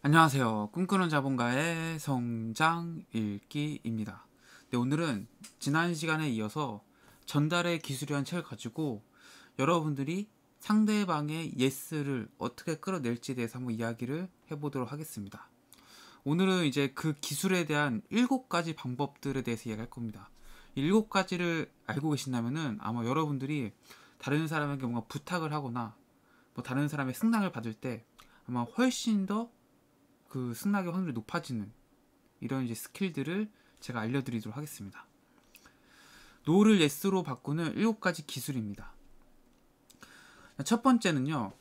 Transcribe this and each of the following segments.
안녕하세요. 꿈꾸는 자본가의 성장 읽기입니다. 네, 오늘은 지난 시간에 이어서 전달의 기술이란 책을 가지고 여러분들이 상대방의 예스를 어떻게 끌어낼지에 대해서 한번 이야기를 해보도록 하겠습니다. 오늘은 이제 그 기술에 대한 일곱 가지 방법들에 대해서 이야기할 겁니다. 일곱 가지를 알고 계신다면 아마 여러분들이 다른 사람에게 뭔가 부탁을 하거나 뭐 다른 사람의 승낙을 받을 때 아마 훨씬 더그 승낙의 확률이 높아지는 이런 이제 스킬들을 제가 알려드리도록 하겠습니다. 노를 예스로 바꾸는 7가지 기술입니다. 첫 번째는요.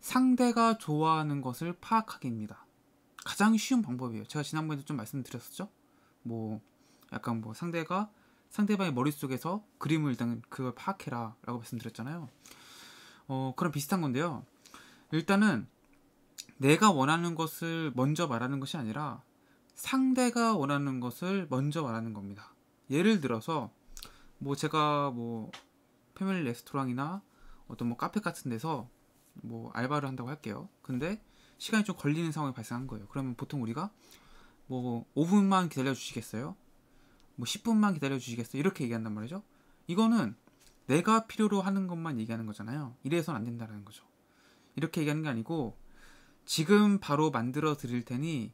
상대가 좋아하는 것을 파악하기입니다. 가장 쉬운 방법이에요. 제가 지난번에도 좀 말씀드렸었죠? 뭐 약간 뭐 상대가 상대방의 머릿속에서 그림을 일단 그걸 파악해라 라고 말씀드렸잖아요. 어, 그럼 비슷한 건데요. 일단은 내가 원하는 것을 먼저 말하는 것이 아니라 상대가 원하는 것을 먼저 말하는 겁니다. 예를 들어서 뭐 제가 뭐 패밀리 레스토랑이나 어떤 뭐 카페 같은 데서 뭐 알바를 한다고 할게요. 근데 시간이 좀 걸리는 상황이 발생한 거예요. 그러면 보통 우리가 뭐 5분만 기다려 주시겠어요? 뭐 10분만 기다려 주시겠어요? 이렇게 얘기한단 말이죠. 이거는 내가 필요로 하는 것만 얘기하는 거잖아요. 이래선 안 된다는 거죠. 이렇게 얘기하는 게 아니고 지금 바로 만들어 드릴 테니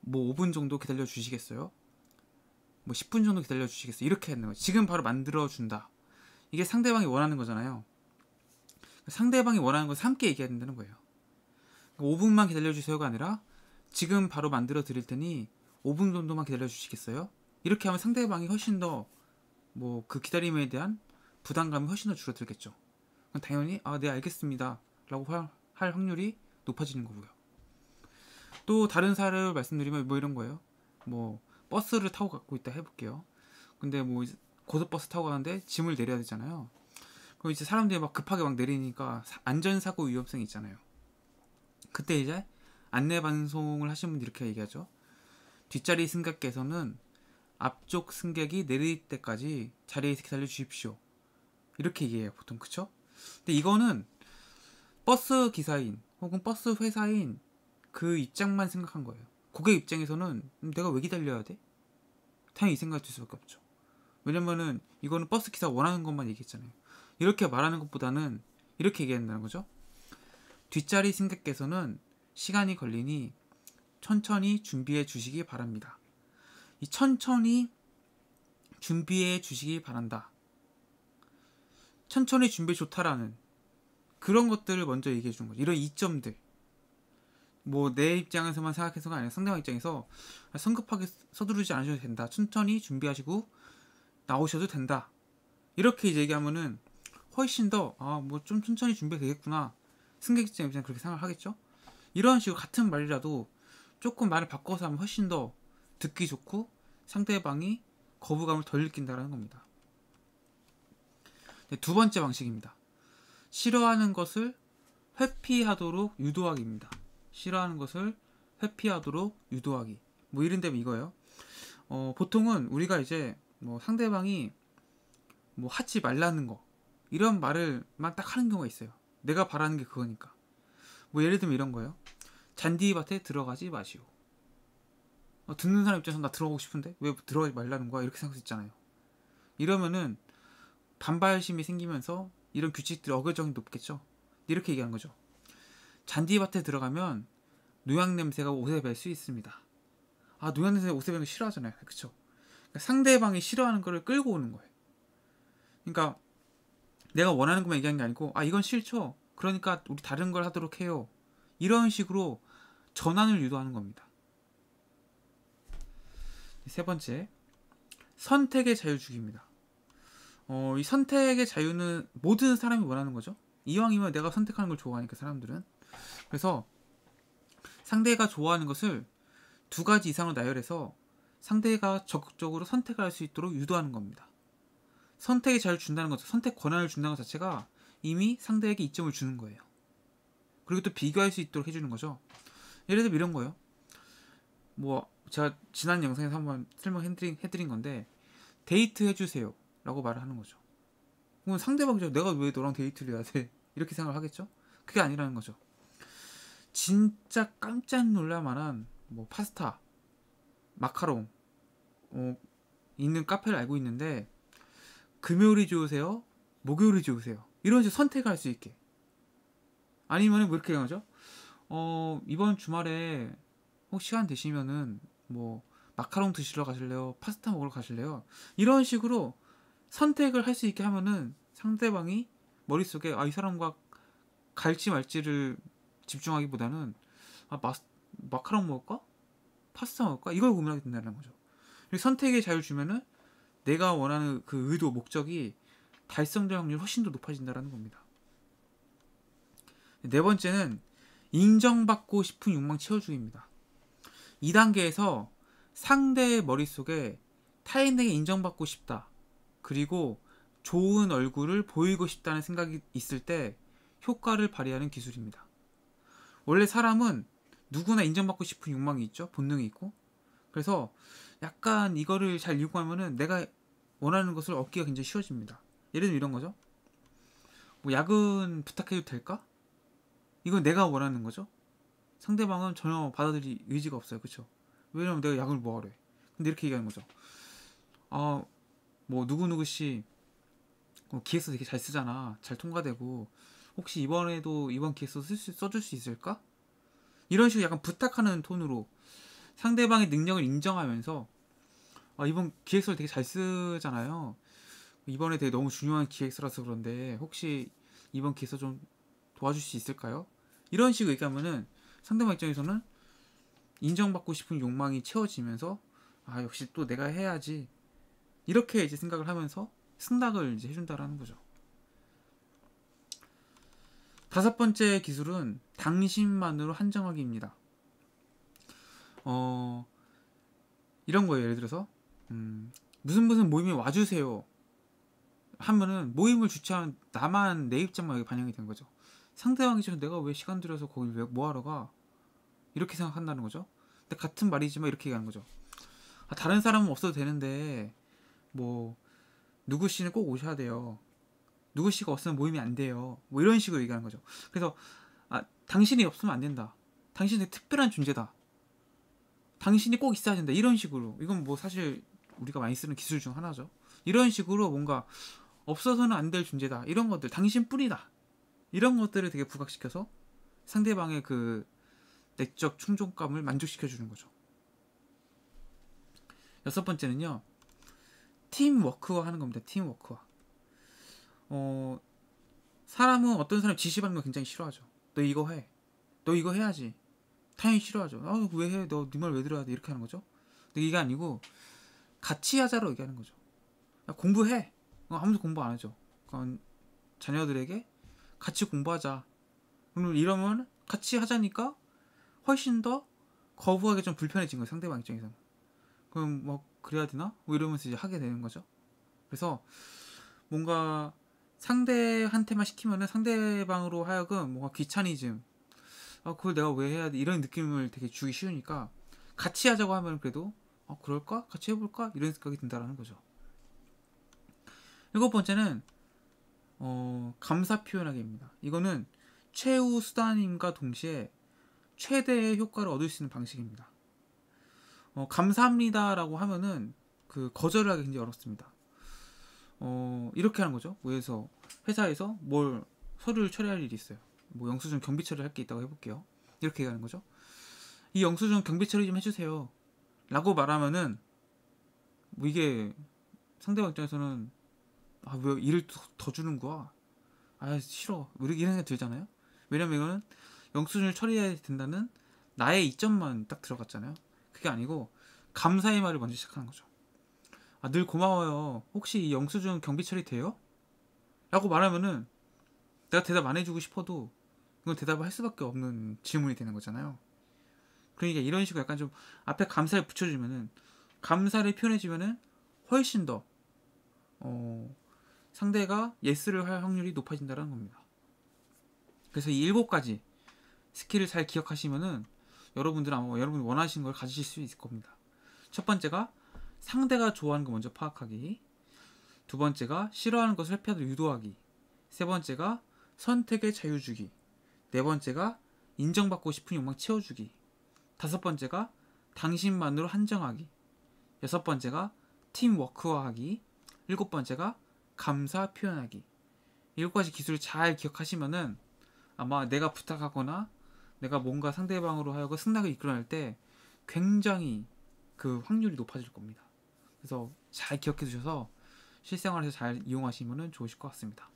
뭐 5분 정도 기다려 주시겠어요? 뭐 10분 정도 기다려 주시겠어요? 이렇게 했는 거예요. 지금 바로 만들어 준다. 이게 상대방이 원하는 거잖아요. 상대방이 원하는 걸 함께 얘기해야 된다는 거예요. 5분만 기다려 주세요가 아니라 지금 바로 만들어 드릴 테니 5분 정도만 기다려 주시겠어요? 이렇게 하면 상대방이 훨씬 더 뭐 그 기다림에 대한 부담감이 훨씬 더 줄어들겠죠. 당연히 아, 네 알겠습니다라고 할 확률이 높아지는 거고요. 또 다른 사례를 말씀드리면 뭐 이런 거예요. 뭐 버스를 타고 갖고 있다 해볼게요. 근데 뭐 고속버스 타고 가는데 짐을 내려야 되잖아요. 그럼 이제 사람들이 막 급하게 막 내리니까 안전사고 위험성이 있잖아요. 그때 이제 안내 방송을 하신 분이 이렇게 얘기하죠. 뒷자리 승객께서는 앞쪽 승객이 내릴 때까지 자리에서 기다려 주십시오. 이렇게 얘기해요, 보통. 그쵸? 근데 이거는 버스 기사인, 혹은 버스 회사인 그 입장만 생각한 거예요. 고객 입장에서는 음, 내가 왜 기다려야 돼? 당연히 이 생각이 들 수밖에 없죠. 왜냐면은 이거는 버스 기사 원하는 것만 얘기했잖아요. 이렇게 말하는 것보다는 이렇게 얘기한다는 거죠. 뒷자리 승객께서는 시간이 걸리니 천천히 준비해 주시기 바랍니다. 이 천천히 준비해 주시기 바란다. 천천히 준비 좋다라는 그런 것들을 먼저 얘기해 주는 거죠. 이런 이점들. 뭐 내 입장에서만 생각해서가 아니라 상대방 입장에서 성급하게 서두르지 않으셔도 된다. 천천히 준비하시고 나오셔도 된다. 이렇게 이제 얘기하면은 훨씬 더아뭐좀 천천히 준비가 되겠구나. 승객 입장 입장 그렇게 생각을 하겠죠. 이런 식으로 같은 말이라도 조금 말을 바꿔서 하면 훨씬 더 듣기 좋고 상대방이 거부감을 덜 느낀다라는 겁니다. 네, 두 번째 방식입니다. 싫어하는 것을 회피하도록 유도하기입니다. 싫어하는 것을 회피하도록 유도하기. 뭐 이런 데면 이거예요. 어, 보통은 우리가 이제 뭐 상대방이 뭐 하지 말라는 거 이런 말을만 딱 하는 경우가 있어요. 내가 바라는 게 그거니까. 뭐 예를 들면 이런 거예요. 잔디밭에 들어가지 마시오. 어, 듣는 사람 입장에서 나 들어가고 싶은데 왜 들어가지 말라는 거야 이렇게 생각할 수 있잖아요. 이러면은 반발심이 생기면서 이런 규칙들이 어글정이 높겠죠. 이렇게 얘기한 거죠. 잔디밭에 들어가면 노약 냄새가 옷에 밸 수 있습니다. 아 노약 냄새 옷에 밸는거 싫어하잖아요, 그쵸 그러니까 상대방이 싫어하는 거를 끌고 오는 거예요. 그러니까 내가 원하는 것만 얘기하는 게 아니고 아 이건 싫죠. 그러니까 우리 다른 걸 하도록 해요. 이런 식으로 전환을 유도하는 겁니다. 네, 세 번째 선택의 자유주기입니다 어, 이 선택의 자유는 모든 사람이 원하는 거죠. 이왕이면 내가 선택하는 걸 좋아하니까 사람들은. 그래서 상대가 좋아하는 것을 두 가지 이상으로 나열해서 상대가 적극적으로 선택할 을수 있도록 유도하는 겁니다. 선택의 자유를 준다는 것, 선택 권한을 준다는 것 자체가 이미 상대에게 이점을 주는 거예요. 그리고 또 비교할 수 있도록 해주는 거죠. 예를 들면 이런 거예요. 뭐 제가 지난 영상에서 한번 설명해드린 건데 데이트 해주세요. 라고 말을 하는 거죠. 그럼 상대방이죠. 내가 왜 너랑 데이트를 해야 돼? 이렇게 생각을 하겠죠? 그게 아니라는 거죠. 진짜 깜짝 놀랄만한 뭐 파스타, 마카롱 어, 있는 카페를 알고 있는데 금요일이 좋으세요? 목요일이 좋으세요? 이런 식으로 선택할 수 있게. 아니면 뭐 이렇게 하죠? 어, 이번 주말에 혹 시간 되시면은 뭐 마카롱 드시러 가실래요? 파스타 먹으러 가실래요? 이런 식으로 선택을 할 수 있게 하면은 상대방이 머릿속에 아 이 사람과 갈지 말지를 집중하기보다는 아 마, 마카롱 먹을까? 파스타 먹을까? 이걸 고민하게 된다는 거죠. 선택의 자유를 주면은 내가 원하는 그 의도, 목적이 달성될 확률이 훨씬 더 높아진다는 겁니다. 네 번째는 인정받고 싶은 욕망 채워주기입니다. 2단계에서 상대의 머릿속에 타인에게 인정받고 싶다. 그리고 좋은 얼굴을 보이고 싶다는 생각이 있을 때 효과를 발휘하는 기술입니다. 원래 사람은 누구나 인정받고 싶은 욕망이 있죠. 본능이 있고. 그래서 약간 이거를 잘 이용하면은 내가 원하는 것을 얻기가 굉장히 쉬워집니다. 예를 들면 이런 거죠. 뭐 야근 부탁해도 될까? 이건 내가 원하는 거죠. 상대방은 전혀 받아들일 의지가 없어요. 그렇죠? 왜냐면 내가 야근을 뭐하래. 근데 이렇게 얘기하는 거죠. 아, 뭐 누구누구 씨 뭐 기획서 되게 잘 쓰잖아. 잘 통과되고 혹시 이번에도 이번 기획서 쓸 수, 써줄 수 있을까? 이런 식으로 약간 부탁하는 톤으로 상대방의 능력을 인정하면서 아, 이번 기획서를 되게 잘 쓰잖아요. 이번에 되게 너무 중요한 기획서라서 그런데 혹시 이번 기획서 좀 도와줄 수 있을까요? 이런 식으로 얘기하면은 상대방 입장에서는 인정받고 싶은 욕망이 채워지면서 아 역시 또 내가 해야지 이렇게 이제 생각을 하면서 승낙을 이제 해준다라는 거죠. 다섯 번째 기술은 당신만으로 한정하기입니다. 어, 이런 거예요. 예를 들어서, 음, 무슨 무슨 모임에 와주세요. 하면은 모임을 주최한 나만 내 입장만 여기 반영이 된 거죠. 상대방이 좀 내가 왜 시간 들여서 거기왜 뭐하러 가? 이렇게 생각한다는 거죠. 근데 같은 말이지만 이렇게 얘기하는 거죠. 아, 다른 사람은 없어도 되는데 뭐 누구 씨는 꼭 오셔야 돼요. 누구 씨가 없으면 모임이 안 돼요. 뭐 이런 식으로 얘기하는 거죠. 그래서 아, 당신이 없으면 안 된다. 당신은 특별한 존재다. 당신이 꼭 있어야 된다. 이런 식으로. 이건 뭐 사실 우리가 많이 쓰는 기술 중 하나죠. 이런 식으로 뭔가 없어서는 안 될 존재다. 이런 것들. 당신 뿐이다. 이런 것들을 되게 부각시켜서 상대방의 그 내적 충족감을 만족시켜 주는 거죠. 여섯 번째는요. 팀워크화 하는 겁니다. 팀워크화. 어, 사람은 어떤 사람이 지시받는 거 굉장히 싫어하죠. 너 이거 해. 너 이거 해야지. 타연히 싫어하죠. 아, 왜 해? 너 네 말 왜 들어야 돼? 이렇게 하는 거죠. 근데 이게 아니고 같이 하자로 얘기하는 거죠. 야, 공부해. 아무도 어, 공부 안 하죠. 그러니까 자녀들에게 같이 공부하자. 그럼 이러면 같이 하자니까 훨씬 더 거부하기 좀 불편해진 거예요. 상대방 입장에서는. 그럼 뭐 그래야 되나? 뭐 이러면서 이제 하게 되는 거죠. 그래서 뭔가 상대한테만 시키면은 상대방으로 하여금 뭔가 귀차니즘, 아 그걸 내가 왜 해야 돼 이런 느낌을 되게 주기 쉬우니까 같이 하자고 하면 그래도 아 그럴까? 같이 해볼까? 이런 생각이 든다라는 거죠. 일곱 번째는 어, 감사 표현하기입니다. 이거는 최후 수단임과 동시에 최대의 효과를 얻을 수 있는 방식입니다. 어, 감사합니다라고 하면은 그 거절을 하기 굉장히 어렵습니다. 어, 이렇게 하는 거죠. 그래서 회사에서 뭘 서류를 처리할 일이 있어요. 뭐 영수증 경비 처리할 게 있다고 해볼게요. 이렇게 얘기하는 거죠. 이 영수증 경비 처리 좀 해주세요. 라고 말하면은 뭐 이게 상대방 입장에서는 아 왜 일을 더 주는 거야? 아 싫어. 이렇게 이런 생각이 들잖아요. 왜냐면 이거는 영수증을 처리해야 된다는 나의 이점만 딱 들어갔잖아요. 그게 아니고 감사의 말을 먼저 시작하는 거죠. 아, 늘 고마워요. 혹시 이 영수증 경비 처리돼요? 라고 말하면은 내가 대답 안 해주고 싶어도 이건 대답을 할 수밖에 없는 질문이 되는 거잖아요. 그러니까 이런 식으로 약간 좀 앞에 감사를 붙여주면은 감사를 표현해주면은 훨씬 더 어, 상대가 예스를 할 확률이 높아진다는 겁니다. 그래서 이 일곱 가지 스킬을 잘 기억하시면은 여러분들 아마 여러분 이 원하시는 걸 가지실 수 있을 겁니다. 첫 번째가 상대가 좋아하는 거 먼저 파악하기. 두 번째가 싫어하는 것을 피하도 유도하기. 세 번째가 선택의 자유 주기. 네 번째가 인정받고 싶은 욕망 채워주기. 다섯 번째가 당신만으로 한정하기. 여섯 번째가 팀워크화하기. 일곱 번째가 감사 표현하기. 일곱 가지 기술을 잘 기억하시면은 아마 내가 부탁하거나 내가 뭔가 상대방으로 하여금 승낙을 이끌어낼 때 굉장히 그 확률이 높아질 겁니다. 그래서 잘 기억해 두셔서 실생활에서 잘 이용하시면 좋으실 것 같습니다.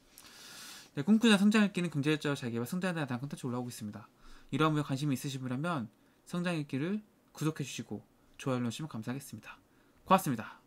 네, 꿈꾸자 성장읽기는 경제자 자기와 성장에 대한 컨텐츠 올라오고 있습니다. 이러한 분야 관심이 있으시면 성장읽기를 구독해 주시고 좋아요 눌러주시면 감사하겠습니다. 고맙습니다.